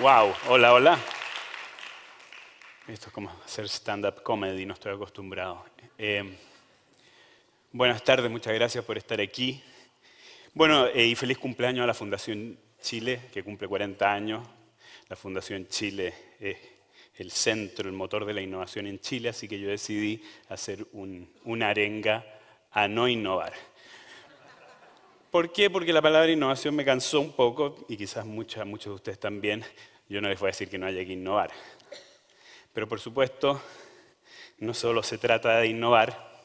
Wow, hola, hola. Esto es como hacer stand-up comedy, no estoy acostumbrado. Em, buenas tardes, muchas gracias por estar aquí. Bueno, eh, y feliz cumpleaños a la Fundación Chile, que cumple 40 años. La Fundación Chile es el centro, el motor de la innovación en Chile, así que yo decidí hacer una arenga a no innovar. ¿Por qué? Porque la palabra innovación me cansó un poco y quizás muchos de ustedes también. Yo no les voy a decir que no haya que innovar. Pero por supuesto, no solo se trata de innovar.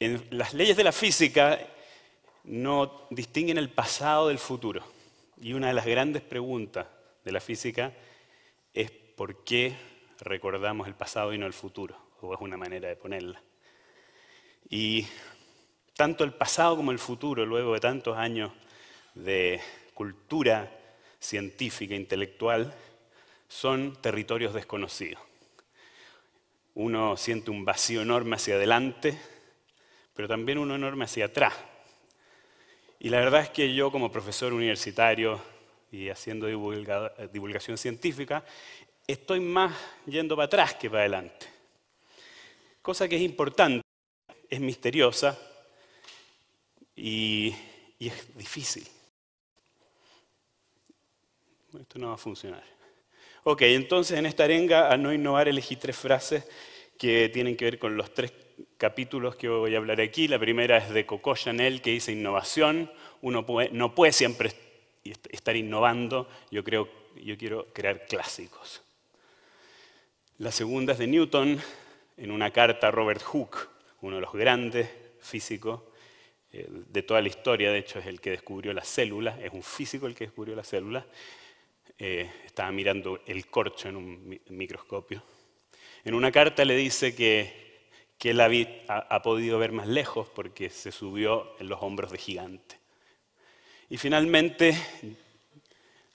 las leyes de la física no distinguen el pasado del futuro. Y una de las grandes preguntas de la física es por qué recordamos el pasado y no el futuro, o es una manera de ponerla. Y tanto el pasado como el futuro, luego de tantos años de cultura científica, e intelectual, son territorios desconocidos. Uno siente un vacío enorme hacia adelante, pero también uno enorme hacia atrás. Y la verdad es que yo como profesor universitario y haciendo divulgación científica, estoy más yendo para atrás que para adelante. Cosa que es importante, es misteriosa, y, es difícil. Esto no va a funcionar. Ok, entonces en esta arenga, a no innovar, elegí tres frases que tienen que ver con los tres capítulos que voy a hablar aquí. La primera es de Coco Chanel, que dice innovación. Uno no puede siempre estar innovando. Yo, creo, yo quiero crear clásicos. La segunda es de Newton, en una carta a Robert Hooke, uno de los grandes físicos de toda la historia, de hecho es el que descubrió la célula, es un físico el que descubrió la célula, eh, estaba mirando el corcho en un microscopio. En una carta le dice que, él ha, podido ver más lejos porque se subió en los hombros de gigante. Y finalmente,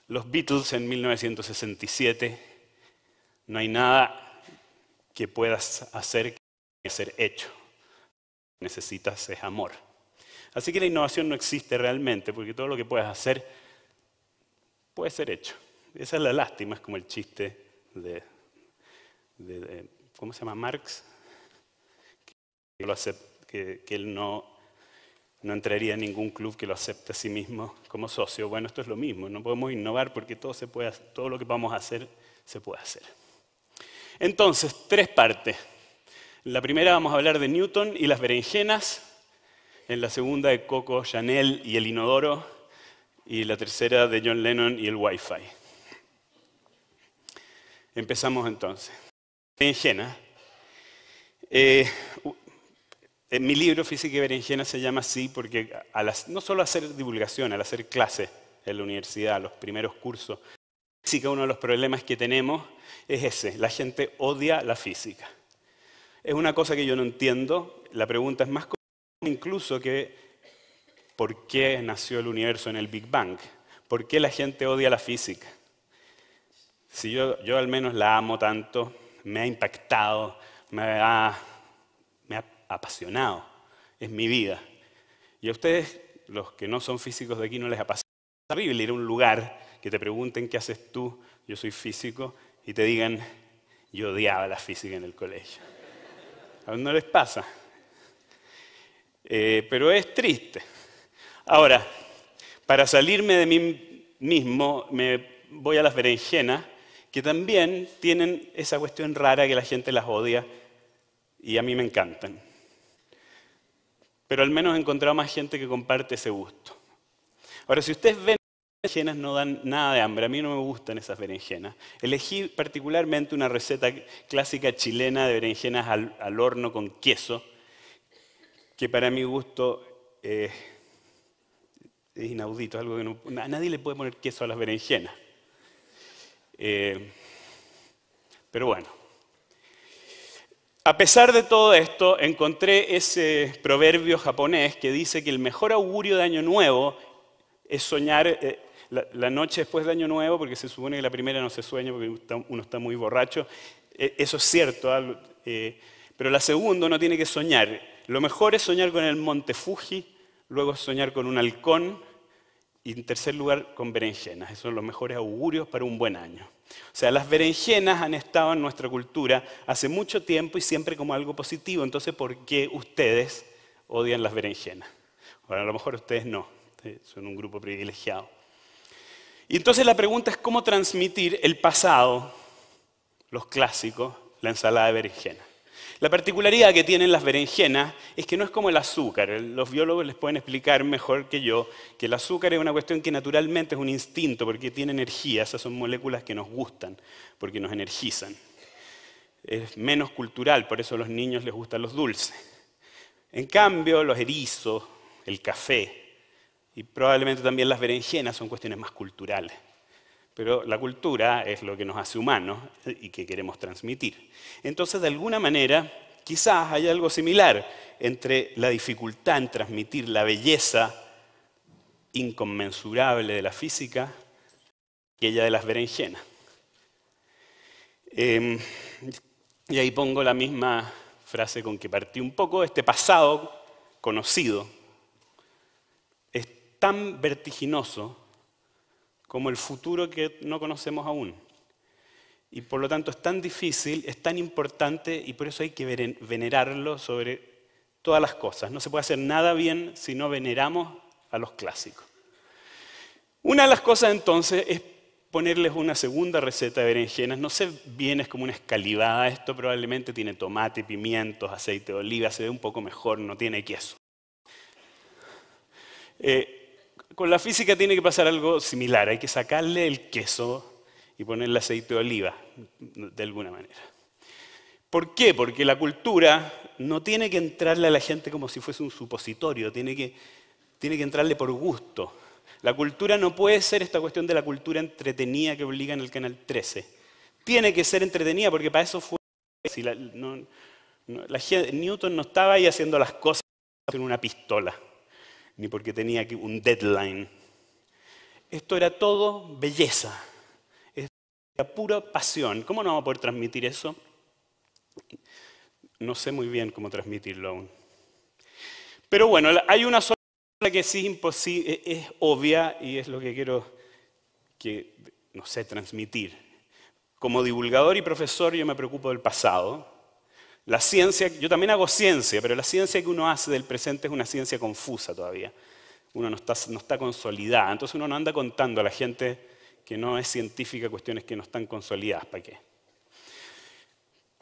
los Beatles en 1967, no hay nada que puedas hacer que ser hecho. Necesitas es amor. Así que la innovación no existe realmente, porque todo lo que puedas hacer puede ser hecho. Esa es la lástima, es como el chiste de, ¿cómo se llama? Marx, que, él no, entraría en ningún club que lo acepte a sí mismo como socio. Bueno, esto es lo mismo, no podemos innovar porque todo, se todo lo que vamos a hacer se puede hacer. Entonces, tres partes. La primera vamos a hablar de Newton y las berenjenas en la segunda de Coco Chanel y el inodoro, y la tercera de John Lennon y el Wi-Fi. Empezamos entonces. Berenjena. Eh, en mi libro Física y Berenjena se llama así porque no solo hacer divulgación, al hacer clases en la universidad, los primeros cursos, física uno de los problemas que tenemos es ese, la gente odia la física. Es una cosa que yo no entiendo, la pregunta es más incluso que por qué nació el universo en el Big Bang, por qué la gente odia la física. Si yo, al menos la amo tanto, me ha impactado, me ha, apasionado, es mi vida. Y a ustedes, los que no son físicos de aquí, no les apasiona. Es ir a un lugar que te pregunten qué haces tú, yo soy físico, y te digan, yo odiaba la física en el colegio. A no les pasa. Eh, pero es triste. Ahora, para salirme de mí mismo, me voy a las berenjenas, que también tienen esa cuestión rara que la gente las odia y a mí me encantan. Pero al menos he encontrado más gente que comparte ese gusto. Ahora, si ustedes ven berenjenas no dan nada de hambre. A mí no me gustan esas berenjenas. Elegí particularmente una receta clásica chilena de berenjenas al horno con queso, que para mi gusto eh, es inaudito, algo que a nadie le puede poner queso a las berenjenas. Eh, pero bueno, a pesar de todo esto, encontré ese proverbio japonés que dice que el mejor augurio de Año Nuevo es soñar eh, la, noche después de Año Nuevo, porque se supone que la primera no se sueña porque uno está muy borracho. eso es cierto, pero la segunda no tiene que soñar lo mejor es soñar con el monte Fuji, luego soñar con un halcón y en tercer lugar con berenjenas. Esos son los mejores augurios para un buen año. O sea, las berenjenas han estado en nuestra cultura hace mucho tiempo y siempre como algo positivo. Entonces, ¿por qué ustedes odian las berenjenas? Bueno, a lo mejor ustedes no, son un grupo privilegiado. Y entonces la pregunta es cómo transmitir el pasado, los clásicos, la ensalada de berenjenas. La particularidad que tienen las berenjenas es que no es como el azúcar. Los biólogos les pueden explicar mejor que yo que el azúcar es una cuestión que naturalmente es un instinto porque tiene energía. Esas son moléculas que nos gustan porque nos energizan. Es menos cultural, por eso a los niños les gustan los dulces. En cambio, los erizos, el café y probablemente también las berenjenas son cuestiones más culturales. Pero la cultura es lo que nos hace humanos y que queremos transmitir. Entonces, de alguna manera, quizás hay algo similar entre la dificultad en transmitir la belleza inconmensurable de la física y ella de las berenjenas. Em, y ahí pongo la misma frase con que partí un poco, este pasado conocido es tan vertiginoso como el futuro que no conocemos aún. Y por lo tanto es tan difícil, es tan importante y por eso hay que venerarlo sobre todas las cosas. No se puede hacer nada bien si no veneramos a los clásicos. Una de las cosas entonces es ponerles una segunda receta de berenjenas. No sé bien, es como una escalivada esto, probablemente tiene tomate, pimientos, aceite de oliva, se ve un poco mejor, no tiene queso. Eh, con la física tiene que pasar algo similar. Hay que sacarle el queso y ponerle aceite de oliva, de alguna manera. ¿Por qué? Porque la cultura no tiene que entrarle a la gente como si fuese un supositorio, tiene que, entrarle por gusto. La cultura no puede ser esta cuestión de la cultura entretenida que obliga en el Canal 13. Tiene que ser entretenida porque para eso fue... Newton no estaba ahí haciendo las cosas con una pistola ni porque tenía un deadline. Esto era todo belleza, era pura pasión. ¿Cómo no vamos a poder transmitir eso? No sé muy bien cómo transmitirlo aún. Pero bueno, hay una sola cosa que sí e, es obvia y es lo que quiero que, no sé, transmitir. Como divulgador y profesor yo me preocupo del pasado, la ciencia, yo también hago ciencia, pero la ciencia que uno hace del presente es una ciencia confusa todavía. Uno no está, no consolidada, entonces uno no anda contando a la gente que no es científica cuestiones que no están consolidadas, ¿para qué?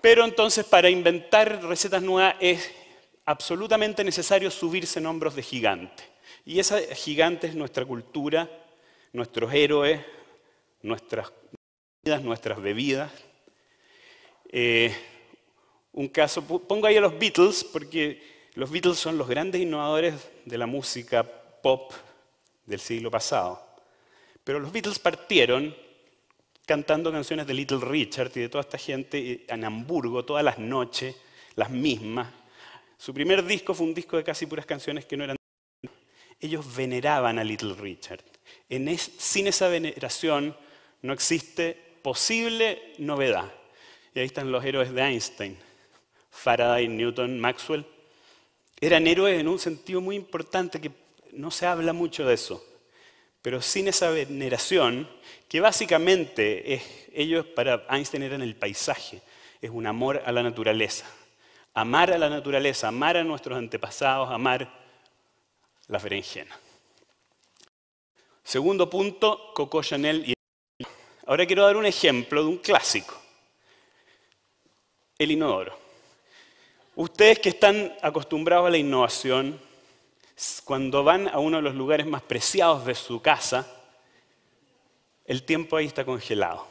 Pero entonces para inventar recetas nuevas es absolutamente necesario subirse en hombros de gigante. Y esa gigante es nuestra cultura, nuestros héroes, nuestras comidas, nuestras bebidas. Eh, un caso, pongo ahí a los Beatles, porque los Beatles son los grandes innovadores de la música pop del siglo pasado. Pero los Beatles partieron cantando canciones de Little Richard y de toda esta gente en Hamburgo todas las noches, las mismas. Su primer disco fue un disco de casi puras canciones que no eran... Ellos veneraban a Little Richard. sin esa veneración no existe posible novedad. Y ahí están los héroes de Einstein. Faraday, Newton, Maxwell, eran héroes en un sentido muy importante que no se habla mucho de eso, pero sin esa veneración, que básicamente es, ellos para Einstein eran el paisaje, es un amor a la naturaleza, amar a la naturaleza, amar a nuestros antepasados, amar la berenjenas. Segundo punto, Coco Chanel y... Ahora quiero dar un ejemplo de un clásico, el inodoro. Ustedes que están acostumbrados a la innovación, cuando van a uno de los lugares más preciados de su casa, el tiempo ahí está congelado.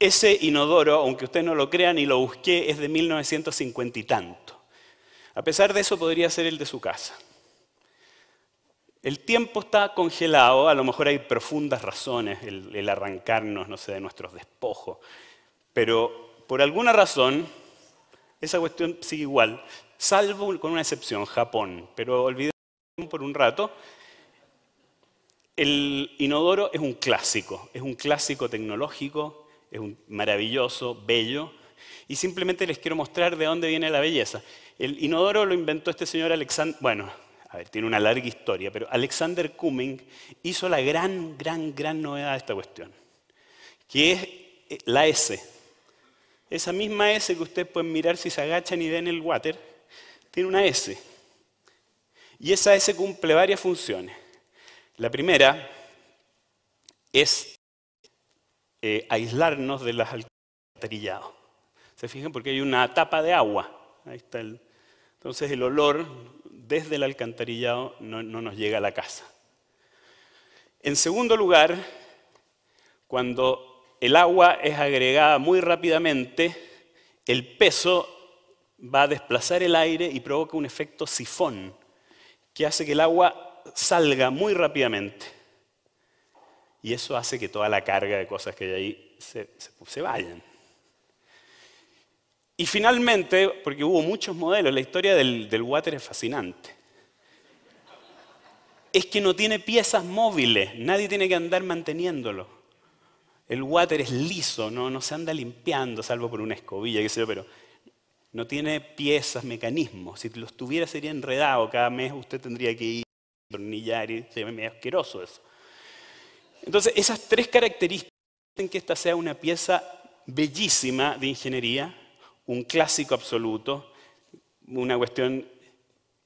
Ese inodoro, aunque usted no lo crea ni lo busqué, es de 1950 y tanto. A pesar de eso, podría ser el de su casa. El tiempo está congelado, a lo mejor hay profundas razones, el, el, arrancarnos, no sé, de nuestros despojos, pero por alguna razón esa cuestión sigue igual, salvo con una excepción, Japón. Pero olvidemos por un rato. El inodoro es un clásico, es un clásico tecnológico, es un maravilloso, bello. Y simplemente les quiero mostrar de dónde viene la belleza. El inodoro lo inventó este señor Alexander, bueno, a ver, tiene una larga historia, pero Alexander Cumming hizo la gran, gran, gran novedad de esta cuestión, que es eh, la S, esa misma S que ustedes pueden mirar si se agachan y ven el water, tiene una S. Y esa S cumple varias funciones. La primera es eh, aislarnos de las alcantarillados. Se fijan porque hay una tapa de agua. está Entonces el olor desde el alcantarillado no nos llega a la casa. En segundo lugar, cuando el agua es agregada muy rápidamente, el peso va a desplazar el aire y provoca un efecto sifón, que hace que el agua salga muy rápidamente. Y eso hace que toda la carga de cosas que hay ahí se, vayan. Y finalmente, porque hubo muchos modelos, la historia del water es fascinante. Es que no tiene piezas móviles, nadie tiene que andar manteniéndolo. El water es liso, no, se anda limpiando, salvo por una escobilla, qué sé yo, pero no tiene piezas, mecanismos. Si los tuviera sería enredado, cada mes usted tendría que ir a tornillar y se ve medio asqueroso eso. Entonces, esas tres características hacen que esta sea una pieza bellísima de ingeniería, un clásico absoluto, una cuestión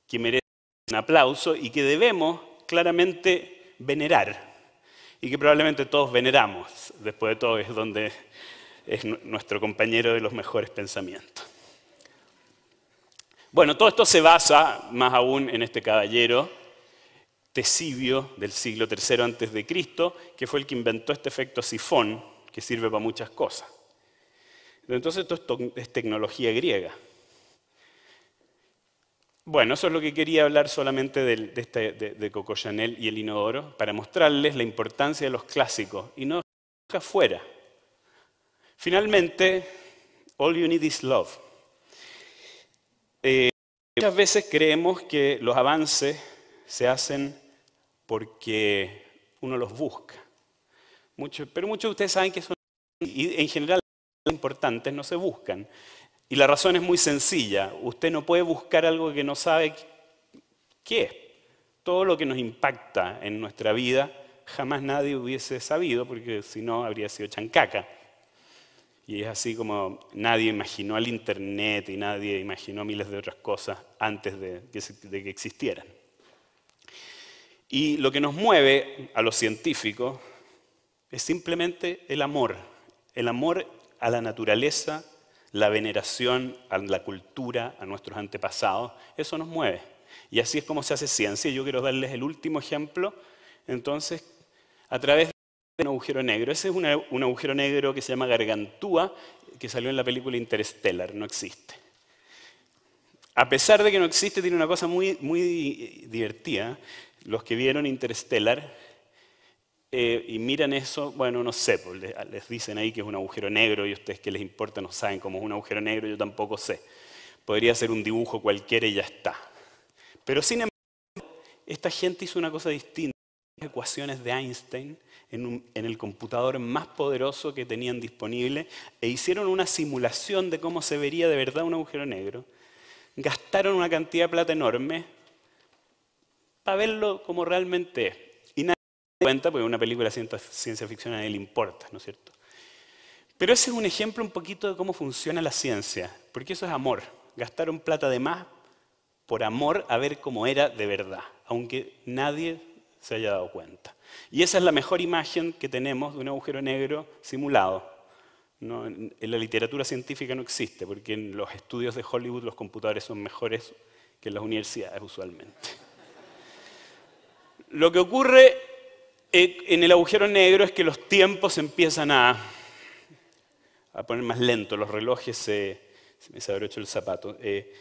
que merece un aplauso y que debemos claramente venerar y que probablemente todos veneramos. Después de todo es donde es nuestro compañero de los mejores pensamientos. Bueno, todo esto se basa más aún en este caballero Tesibio del siglo III antes de Cristo, que fue el que inventó este efecto sifón que sirve para muchas cosas. Entonces, esto es tecnología griega. Bueno, eso es lo que quería hablar solamente este, de, Coco Chanel y el inodoro, para mostrarles la importancia de los clásicos y no afuera. Finalmente, All You Need Is Love. Eh, muchas veces creemos que los avances se hacen porque uno los busca. pero muchos de ustedes saben que son, en general, importantes no se buscan. Y la razón es muy sencilla. Usted no puede buscar algo que no sabe qué es. Todo lo que nos impacta en nuestra vida jamás nadie hubiese sabido porque si no habría sido chancaca. Y es así como nadie imaginó el Internet y nadie imaginó miles de otras cosas antes de que, existieran. Y lo que nos mueve a los científicos es simplemente el amor, el amor a la naturaleza, la veneración a la cultura, a nuestros antepasados, eso nos mueve. Y así es como se hace ciencia. Yo quiero darles el último ejemplo. Entonces, a través de un agujero negro. Ese es un agujero negro que se llama Gargantúa, que salió en la película Interstellar, no existe. A pesar de que no existe, tiene una cosa muy, muy divertida. Los que vieron Interstellar, eh, y miran eso, bueno, no sé, pues, les, dicen ahí que es un agujero negro y ustedes que les importa no saben cómo es un agujero negro, yo tampoco sé. Podría ser un dibujo cualquiera y ya está. Pero sin embargo, esta gente hizo una cosa distinta. Las ecuaciones de Einstein en, en el computador más poderoso que tenían disponible e hicieron una simulación de cómo se vería de verdad un agujero negro. Gastaron una cantidad de plata enorme para verlo como realmente es cuenta, porque una película de ciencia ficción a él importa, ¿no es cierto? Pero ese es un ejemplo un poquito de cómo funciona la ciencia, porque eso es amor. Gastaron plata de más por amor a ver cómo era de verdad, aunque nadie se haya dado cuenta. Y esa es la mejor imagen que tenemos de un agujero negro simulado. en la literatura científica no existe, porque en los estudios de Hollywood los computadores son mejores que en las universidades usualmente. Lo que ocurre eh, en el agujero negro es que los tiempos empiezan a, poner más lento, los relojes se, se me el zapato. Eh,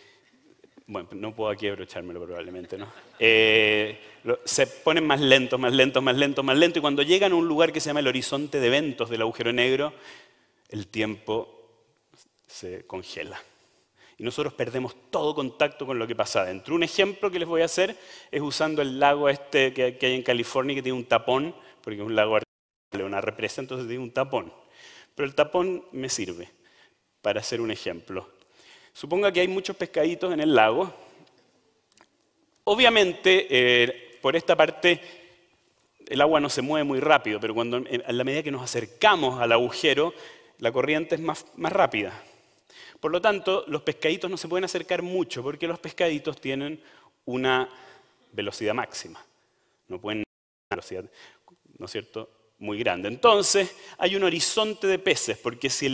bueno, no puedo aquí abrochármelo probablemente, ¿no? Eh, se ponen más lentos, más lentos, más lentos, más lentos, y cuando llegan a un lugar que se llama el horizonte de eventos del agujero negro, el tiempo se congela y nosotros perdemos todo contacto con lo que pasa adentro. Un ejemplo que les voy a hacer es usando el lago este que, hay en California que tiene un tapón, porque es un lago artificial, una represa, entonces tiene un tapón. Pero el tapón me sirve para hacer un ejemplo. Suponga que hay muchos pescaditos en el lago. Obviamente, eh, por esta parte, el agua no se mueve muy rápido, pero cuando, a la medida que nos acercamos al agujero, la corriente es más rápida. Por lo tanto, los pescaditos no se pueden acercar mucho porque los pescaditos tienen una velocidad máxima. No pueden velocidad, ¿no es cierto?, muy grande. Entonces, hay un horizonte de peces porque si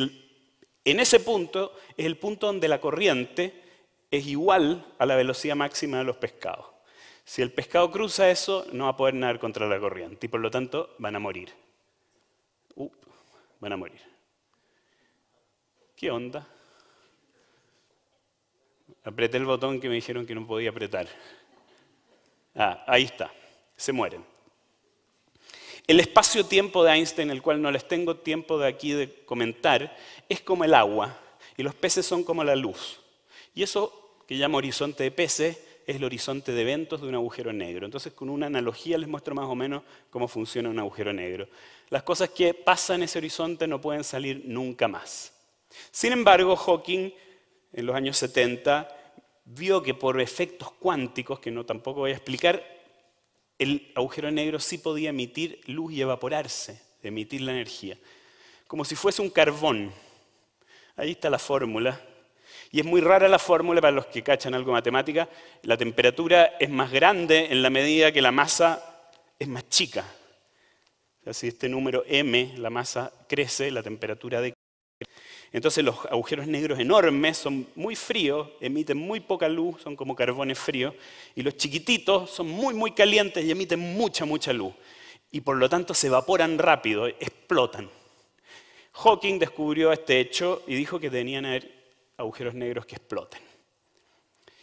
en ese punto es el punto donde la corriente es igual a la velocidad máxima de los pescados. Si el pescado cruza eso, no va a poder nadar contra la corriente y por lo tanto van a morir. Uh, van a morir. ¿Qué onda? Apreté el botón que me dijeron que no podía apretar. Ah, ahí está, se mueren. El espacio-tiempo de Einstein, el cual no les tengo tiempo de aquí de comentar, es como el agua y los peces son como la luz. Y eso que llamo horizonte de peces es el horizonte de eventos de un agujero negro. Entonces, con una analogía les muestro más o menos cómo funciona un agujero negro. Las cosas que pasan en ese horizonte no pueden salir nunca más. Sin embargo, Hawking en los años 70, vio que por efectos cuánticos, que no tampoco voy a explicar, el agujero negro sí podía emitir luz y evaporarse, emitir la energía, como si fuese un carbón. Ahí está la fórmula. Y es muy rara la fórmula para los que cachan algo de matemática. La temperatura es más grande en la medida que la masa es más chica. O sea, si este número m, la masa crece, la temperatura de entonces los agujeros negros enormes son muy fríos, emiten muy poca luz, son como carbones fríos, y los chiquititos son muy, muy calientes y emiten mucha, mucha luz. Y por lo tanto se evaporan rápido, explotan. Hawking descubrió este hecho y dijo que tenían haber agujeros negros que exploten.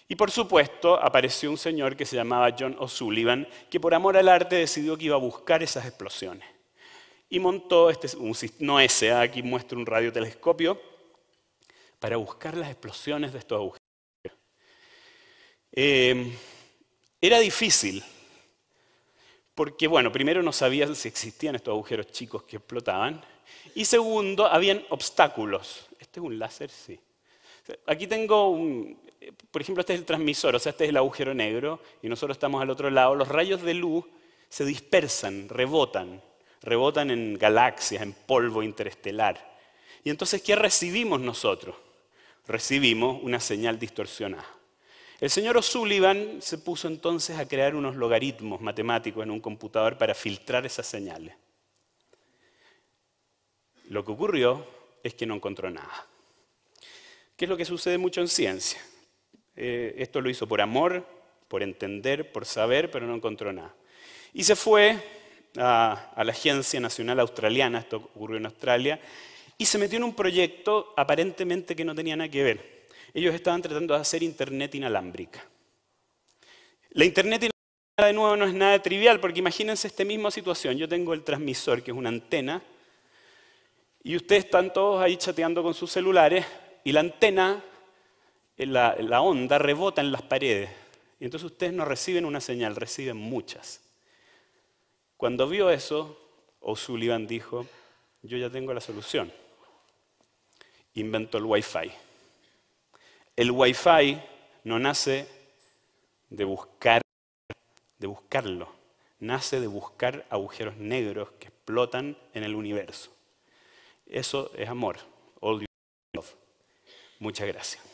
Y por supuesto apareció un señor que se llamaba John O'Sullivan, que por amor al arte decidió que iba a buscar esas explosiones y montó este, un, no ese, ah, aquí muestro un radiotelescopio, para buscar las explosiones de estos agujeros. Em, era difícil, porque bueno, primero no sabían si existían estos agujeros chicos que explotaban, y segundo, habían obstáculos. ¿Este es un láser? Sí. Aquí tengo un, por ejemplo, este es el transmisor, o sea, este es el agujero negro, y nosotros estamos al otro lado. Los rayos de luz se dispersan, rebotan rebotan en galaxias, en polvo interestelar. Y entonces, ¿qué recibimos nosotros? Recibimos una señal distorsionada. El señor O'Sullivan se puso entonces a crear unos logaritmos matemáticos en un computador para filtrar esas señales. Lo que ocurrió es que no encontró nada. ¿Qué es lo que sucede mucho en ciencia? Eh, esto lo hizo por amor, por entender, por saber, pero no encontró nada. Y se fue a, la Agencia Nacional Australiana, esto ocurrió en Australia, y se metió en un proyecto aparentemente que no tenía nada que ver. Ellos estaban tratando de hacer Internet inalámbrica. La Internet inalámbrica de nuevo no es nada trivial, porque imagínense esta misma situación. Yo tengo el transmisor, que es una antena, y ustedes están todos ahí chateando con sus celulares, y la antena, eh, la, la onda, rebota en las paredes. Y entonces ustedes no reciben una señal, reciben muchas. Cuando vio eso, O'Sullivan dijo, yo ya tengo la solución. Inventó el Wi-Fi. El Wi-Fi no nace de buscar, de buscarlo, nace de buscar agujeros negros que explotan en el universo. Eso es amor. All you love. Muchas gracias.